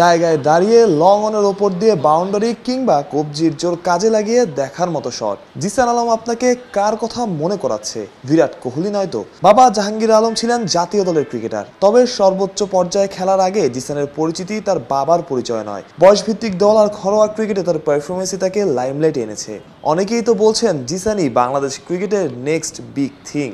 জায়গায় দাঁড়িয়ে লং অনের ওপর দিয়ে বাউন্ডারি কিংবা কবজির জোর কাজে লাগিয়ে দেখার মতো শট জিসান আলম আপনাকে কার কথা মনে করাচ্ছে বিরাট কোহলি নয়তো বাবা জাহাঙ্গীর আলম ছিলেন জাতীয় দলের ক্রিকেটার তবে সর্বোচ্চ পর্যায়ে খেলার আগে জিসানের পরিচিতি তার বাবার পরিচয় নয় বয়সভিত্তিক দল আর ঘরোয়া ক্রিকেটে তার পারফরমেন্সই তাকে লাইমলাইট এনেছে অনেকেই তো বলছেন জিসানি বাংলাদেশ ক্রিকেটের নেক্সট বিগ থিং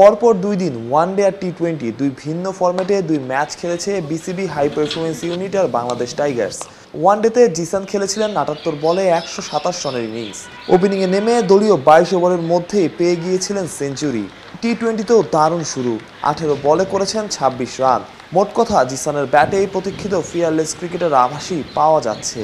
পরপর দুই দিন ওয়ান ডে আর টি টোয়েন্টি দুই ভিন্ন ফর্ম্যাটে দুই ম্যাচ খেলেছে বিসিবি হাই পারফরমেন্স ইউনিট আর বাংলাদেশ টাইগার্স ওয়ানডেতে জিসান খেলেছিলেন আটাত্তর বলে একশো সাতাশ রানের ইনিংস ওপেনিংয়ে নেমে দলীয় বাইশ ওভারের মধ্যেই পেয়ে গিয়েছিলেন সেঞ্চুরি টি টোয়েন্টিতেও দারুণ শুরু আঠেরো বলে করেছেন ২৬ রান মোট কথা জিসানের ব্যাটেই প্রতীক্ষিত ফিয়ারলেস ক্রিকেটের আভাসই পাওয়া যাচ্ছে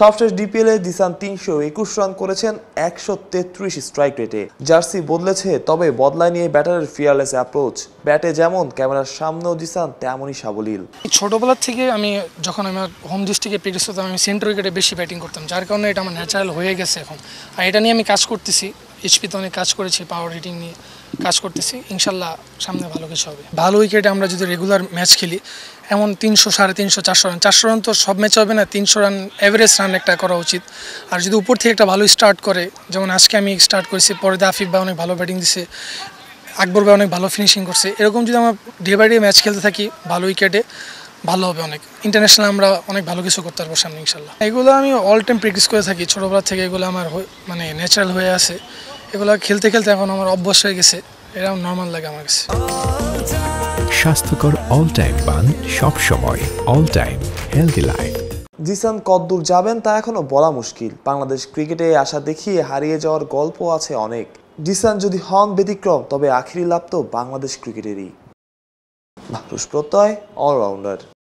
সবশেষ এ দিসান তিনশো একুশ রান করেছেন একশো তেত্রিশ স্ট্রাইক রেটে জার্সি বদলেছে তবে বদলায় নিয়ে ব্যাটারের ফিয়ারলেস অ্যাপ্রোচ ব্যাটে যেমন ক্যামেরার সামনেও দিসান তেমনই সাবলীল ছোটবেলার থেকে আমি যখন আমার হোম ডিস্ট্রিক্টে প্র্যাকটিস করতাম আমি সেন্টার উইকেটে বেশি ব্যাটিং করতাম যার কারণে এটা আমার ন্যাচারাল হয়ে গেছে এখন আর এটা নিয়ে আমি কাজ করতেছি এইচপিতে অনেক কাজ করেছি পাওয়ার রেটিং নিয়ে কাজ করতেছি ইনশাল্লাহ সামনে ভালো কিছু হবে ভালো উইকেটে আমরা যদি রেগুলার ম্যাচ খেলি এমন তিনশো সাড়ে তিনশো চারশো রান চারশো রান তো সব ম্যাচ হবে না তিনশো রান অ্যাভারেজ রান একটা করা উচিত আর যদি উপর থেকে একটা ভালো স্টার্ট করে যেমন আজকে আমি স্টার্ট করেছি পরে আফিফ বা অনেক ভালো ব্যাটিং দিছে আকবর ভাই অনেক ভালো ফিনিশিং করছে এরকম যদি আমরা ডে বাই ডে ম্যাচ খেলতে থাকি ভালো উইকেটে ভালো হবে অনেক ইন্টারন্যাশনাল আমরা অনেক ভালো কিছু করতে পারবো সামনে ইনশাল্লাহ এগুলো আমি অল টাইম প্র্যাকটিস করে থাকি ছোটোবেলা থেকে এগুলো আমার মানে ন্যাচারাল হয়ে আছে এগুলো খেলতে খেলতে এখন আমার অভ্যাস হয়ে গেছে এরাও নর্মাল লাগে আমার কাছে স্বাস্থ্যকর অল টাইম পান সব সময় all time healthy life Zishan কদ্দূর যাবেন তা এখনো বলা মুশকিল বাংলাদেশ ক্রিকেটে আশা দেখিয়ে হারিয়ে যাওয়ার গল্প আছে অনেক জিসান যদি হন ব্যতিক্রম তবে আখিরি লাভ তো বাংলাদেশ ক্রিকেটেরই প্রত্যয় অলরাউন্ডার